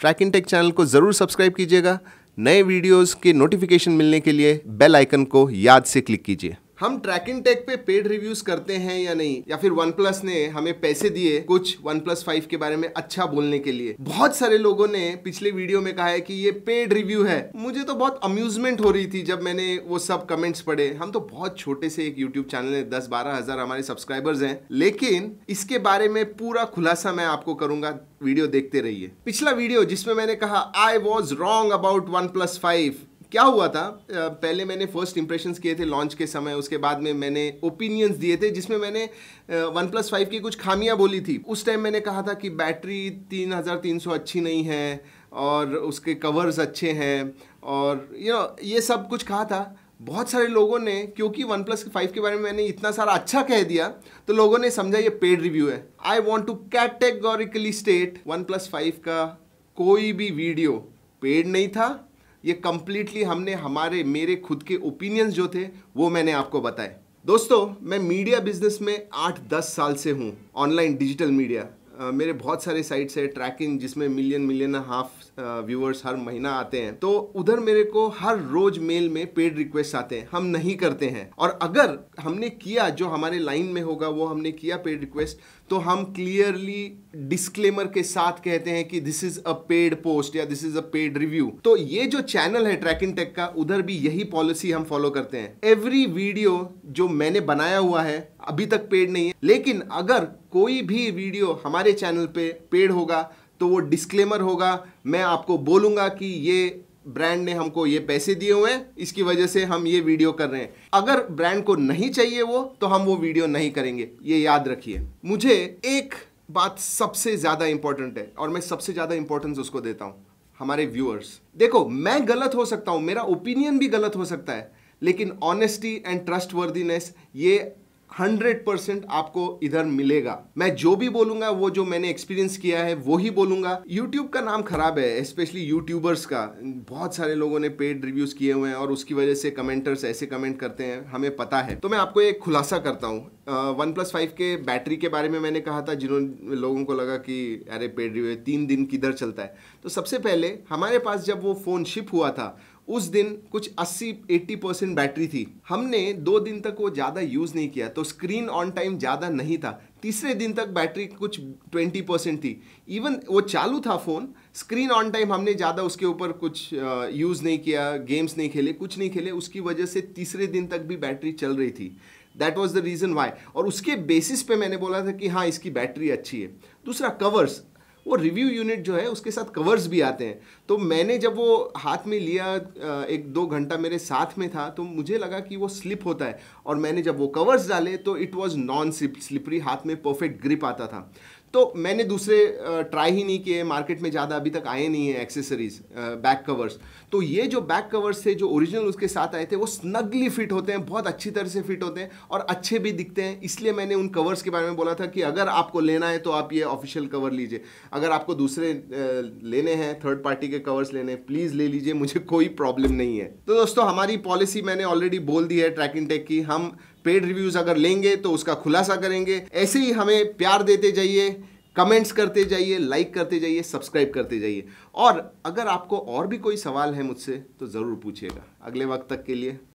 track इन take channel को ज़रूर subscribe कीजिएगा नए वीडियोस के नोटिफिकेशन मिलने के लिए बेल आइकन को याद से क्लिक कीजिए हम ट्रैक टेक पे पेड रिव्यूज करते हैं या नहीं या फिर वन प्लस ने हमें पैसे दिए कुछ वन प्लस फाइव के बारे में अच्छा बोलने के लिए बहुत सारे लोगों ने पिछले वीडियो में कहा है कि ये पेड रिव्यू है मुझे तो बहुत अम्यूजमेंट हो रही थी जब मैंने वो सब कमेंट्स पढ़े हम तो बहुत छोटे से एक यूट्यूब चैनल है दस बारह हजार हमारे सब्सक्राइबर्स हैं लेकिन इसके बारे में पूरा खुलासा मैं आपको करूंगा वीडियो देखते रहिए पिछला वीडियो जिसमें मैंने कहा I was wrong about one plus five क्या हुआ था पहले मैंने फर्स्ट इंप्रेशंस किए थे लॉन्च के समय उसके बाद में मैंने ओपिनियंस दिए थे जिसमें मैंने वन प्लस फाइव की कुछ खामियां बोली थी उस टाइम मैंने कहा था कि बैटरी तीन हज़ार तीन सौ अच्छी नहीं है और उसके कवर्स अच्छे हैं और यू नो ये सब कुछ कहा था बहुत सारे लोगों ने क्योंकि वन प्लस फाइव के बारे में मैंने इतना सारा अच्छा कह दिया तो लोगों ने समझा ये पेड रिव्यू है I want to categorically state one plus five का कोई भी वीडियो पेड नहीं था ये कम्प्लीटली हमने हमारे मेरे खुद के ओपिनियंस जो थे वो मैंने आपको बताए दोस्तों मैं मीडिया बिजनेस में आठ दस साल से हूँ ऑनलाइन डिजिटल मीडिया Uh, मेरे बहुत सारे साइट्स है ट्रैकिंग जिसमें मिलियन मिलियन हाफ व्यूअर्स हर महीना आते हैं तो उधर मेरे को हर रोज मेल में पेड रिक्वेस्ट आते हैं हम नहीं करते हैं और अगर हमने किया जो हमारे लाइन में होगा वो हमने किया पेड रिक्वेस्ट तो हम क्लियरली डिस्क्लेमर के साथ कहते हैं कि this is a paid post या this is a paid review तो ये जो चैनल है ट्रैक इन टेक का उधर भी यही पॉलिसी हम फॉलो करते हैं एवरी वीडियो जो मैंने बनाया हुआ है अभी तक पेड नहीं है लेकिन अगर कोई भी वीडियो हमारे चैनल पे पेड होगा तो वो डिस्क्लेमर होगा मैं आपको बोलूंगा कि ये ब्रांड ने हमको ये पैसे दिए हुए हैं इसकी वजह से हम ये वीडियो कर रहे हैं अगर ब्रांड को नहीं चाहिए वो तो हम वो वीडियो नहीं करेंगे ये याद रखिए मुझे एक बात सबसे ज़्यादा इंपॉर्टेंट है और मैं सबसे ज़्यादा इंपॉर्टेंस उसको देता हूं हमारे व्यूअर्स देखो मैं गलत हो सकता हूं मेरा ओपिनियन भी गलत हो सकता है लेकिन ऑनेस्टी एंड ट्रस्ट ये हंड्रेड परसेंट आपको इधर मिलेगा मैं जो भी बोलूंगा वो जो मैंने एक्सपीरियंस किया है वो ही बोलूंगा यूट्यूब का नाम खराब है स्पेशली यूट्यूबर्स का बहुत सारे लोगों ने पेड रिव्यूज किए हुए हैं और उसकी वजह से कमेंटर्स ऐसे कमेंट करते हैं हमें पता है तो मैं आपको एक खुलासा करता हूँ वन प्लस फाइव के बैटरी के बारे में मैंने कहा था जिन्होंने लोगों को लगा कि अरे पेड रिव्यू तीन दिन किधर चलता है तो सबसे पहले हमारे पास जब वो फ़ोन शिप हुआ था उस दिन कुछ 80 80 परसेंट बैटरी थी हमने दो दिन तक वो ज़्यादा यूज़ नहीं किया तो स्क्रीन ऑन टाइम ज़्यादा नहीं था तीसरे दिन तक बैटरी कुछ 20 परसेंट थी इवन वो चालू था फ़ोन स्क्रीन ऑन टाइम हमने ज़्यादा उसके ऊपर कुछ यूज़ नहीं किया गेम्स नहीं खेले कुछ नहीं खेले उसकी वजह से तीसरे दिन तक भी बैटरी चल रही थी that was the reason why और उसके बेसिस पे मैंने बोला था कि हाँ इसकी बैटरी अच्छी है दूसरा कवर्स वो रिव्यू यूनिट जो है उसके साथ कवर्स भी आते हैं तो मैंने जब वो हाथ में लिया एक दो घंटा मेरे साथ में था तो मुझे लगा कि वो स्लिप होता है और मैंने जब वो कवर्स डाले तो it was non slip slippery हाथ में परफेक्ट ग्रिप आता था तो मैंने दूसरे ट्राई ही नहीं किए मार्केट में ज़्यादा अभी तक आए नहीं है एक्सेसरीज बैक कवर्स तो ये जो बैक कवर्स थे जो ओरिजिनल उसके साथ आए थे वो स्नगली फिट होते हैं बहुत अच्छी तरह से फिट होते हैं और अच्छे भी दिखते हैं इसलिए मैंने उन कवर्स के बारे में बोला था कि अगर आपको लेना है तो आप ये ऑफिशियल कवर लीजिए अगर आपको दूसरे लेने हैं थर्ड पार्टी के कवर्स लेने हैं प्लीज़ ले लीजिए मुझे कोई प्रॉब्लम नहीं है तो दोस्तों हमारी पॉलिसी मैंने ऑलरेडी बोल दी है ट्रैकिंग टेक की हम पेड रिव्यूज़ अगर लेंगे तो उसका खुलासा करेंगे ऐसे ही हमें प्यार देते जाइए कमेंट्स करते जाइए लाइक करते जाइए सब्सक्राइब करते जाइए और अगर आपको और भी कोई सवाल है मुझसे तो ज़रूर पूछिएगा अगले वक्त तक के लिए